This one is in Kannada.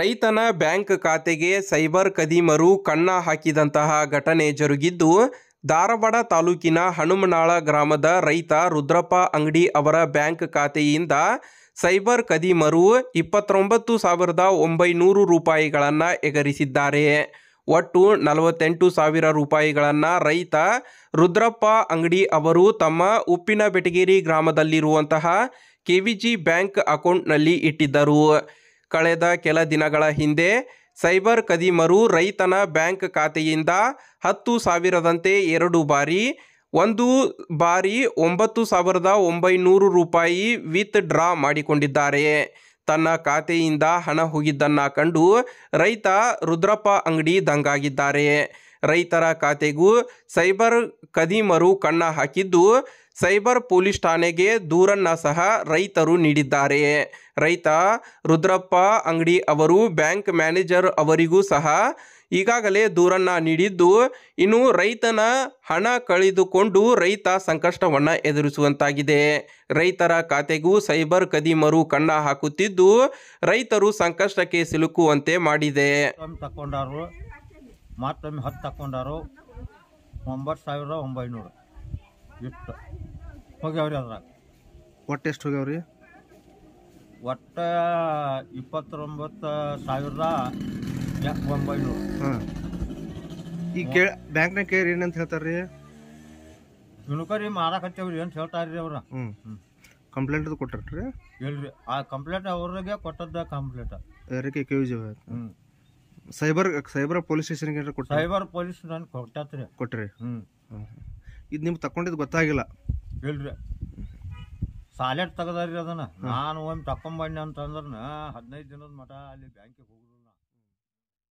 ರೈತನ ಬ್ಯಾಂಕ್ ಖಾತೆಗೆ ಸೈಬರ್ ಕದೀಮರು ಕಣ್ಣ ಹಾಕಿದಂತಹ ಘಟನೆ ಜರುಗಿದ್ದು ಧಾರವಾಡ ತಾಲೂಕಿನ ಹನುಮನಾಳ ಗ್ರಾಮದ ರೈತ ರುದ್ರಪ್ಪ ಅಂಗಡಿ ಅವರ ಬ್ಯಾಂಕ್ ಖಾತೆಯಿಂದ ಸೈಬರ್ ಕದೀಮರು ಇಪ್ಪತ್ತೊಂಬತ್ತು ಸಾವಿರದ ಒಂಬೈನೂರು ರೂಪಾಯಿಗಳನ್ನು ಎಗರಿಸಿದ್ದಾರೆ ಒಟ್ಟು ನಲವತ್ತೆಂಟು ಸಾವಿರ ರೂಪಾಯಿಗಳನ್ನು ರೈತ ರುದ್ರಪ್ಪ ಅಂಗಡಿ ಅವರು ತಮ್ಮ ಉಪ್ಪಿನ ಬೆಟಗೇರಿ ಗ್ರಾಮದಲ್ಲಿರುವಂತಹ ಕೆ ವಿ ಜಿ ಬ್ಯಾಂಕ್ ಅಕೌಂಟ್ನಲ್ಲಿ ಇಟ್ಟಿದ್ದರು ಕಳೆದ ಕೆಲ ದಿನಗಳ ಹಿಂದೆ ಸೈಬರ್ ಕದೀಮರು ರೈತನ ಬ್ಯಾಂಕ್ ಖಾತೆಯಿಂದ ಹತ್ತು ಸಾವಿರದಂತೆ ಎರಡು ಬಾರಿ ಒಂದು ಬಾರಿ ಒಂಬತ್ತು ಸಾವಿರದ ಒಂಬೈನೂರು ರೂಪಾಯಿ ವಿತ್ ಡ್ರಾ ಮಾಡಿಕೊಂಡಿದ್ದಾರೆ ತನ್ನ ಖಾತೆಯಿಂದ ಹಣ ಹೋಗಿದ್ದನ್ನ ಕಂಡು ರೈತ ರುದ್ರಪ್ಪ ಅಂಗಡಿ ದಂಗಾಗಿದ್ದಾರೆ ರೈತರ ಖಾತೆಗೂ ಸೈಬರ್ ಕದೀಮರು ಕಣ್ಣ ಹಾಕಿದ್ದು ಸೈಬರ್ ಪೊಲೀಸ್ ಠಾಣೆಗೆ ದೂರನ್ನ ಸಹ ರೈತರು ನೀಡಿದ್ದಾರೆ ರೈತ ರುದ್ರಪ್ಪ ಅಂಗಡಿ ಅವರು ಬ್ಯಾಂಕ್ ಮ್ಯಾನೇಜರ್ ಅವರಿಗೂ ಸಹ ಈಗಾಗಲೇ ದೂರನ್ನ ನೀಡಿದ್ದು ಇನ್ನು ರೈತನ ಹಣ ಕಳೆದುಕೊಂಡು ರೈತ ಸಂಕಷ್ಟವನ್ನು ಎದುರಿಸುವಂತಾಗಿದೆ ರೈತರ ಖಾತೆಗೂ ಸೈಬರ್ ಕದೀಮರು ಕಣ್ಣ ಹಾಕುತ್ತಿದ್ದು ರೈತರು ಸಂಕಷ್ಟಕ್ಕೆ ಸಿಲುಕುವಂತೆ ಮಾಡಿದೆ ತಕೊಂಡಾರು ಮತ್ತೊಮ್ಮೆ ಹತ್ತು ತಕೊಂಡಾರು ಒಂಬತ್ತು ಸಾವಿರ ಒಂಬೈನೂರು ಇಷ್ಟು ಹೋಗ್ಯಾವ್ರಿ ಅದ್ರಾಗ ಒಟ್ಟು ಎಷ್ಟು ಒಟ್ಟು ಇಪ್ಪತ್ತೊಂಬತ್ತು ಸಾವಿರದ ಒಂಬೈನೂರು ಹಾಂ ಈಗ ಕೇಳ ಬ್ಯಾಂಕ್ನಾಗ ಕೇಳಿ ಏನಂತ ಹೇಳ್ತಾರೆ ರೀ ತುಣುಕರಿ ಮಾರಾಕತ್ತೇವ್ರಿ ಅಂತ ಹೇಳ್ತಾರೆ ರೀ ಅವ್ರ ಹ್ಞೂ ಕಂಪ್ಲೇಂಟ್ ಅದು ಕೊಟ್ಟರು ರೀ ಆ ಕಂಪ್ಲೇಂಟ್ ಅವ್ರಿಗೆ ಕೊಟ್ಟದ್ದ ಕಂಪ್ಲೇಂಟ್ ಯಾರಕ್ಕೆ ಕೆ ಯು ಜಿ ಹ್ಞೂ ಸೈಬರ್ ಸೈಬರ್ ಪೊಲೀಸ್ ಸ್ಟೇಷನ್ಗೆ ಸೈಬರ್ ಪೊಲೀಸ್ ನಾನು ಕೊಟ್ಟತ್ರಿ ಕೊಟ್ರಿ ಹ್ಞೂ ಇದು ನಿಮ್ಗೆ ತಕೊಂಡಿದ್ದು ಗೊತ್ತಾಗಿಲ್ಲ ಹೇಳ್ರಿ ಸಾಲೆಟ್ ತಗದಾರಿ ಅದನ್ನ ನಾನು ಒಮ್ಮೆ ತಕೊಂಬಂಡೆ ಅಂತಂದ್ರನ ಹದಿನೈದು ದಿನದ ಮಠ ಅಲ್ಲಿ ಬ್ಯಾಂಕಿಗೆ ಹೋಗುದು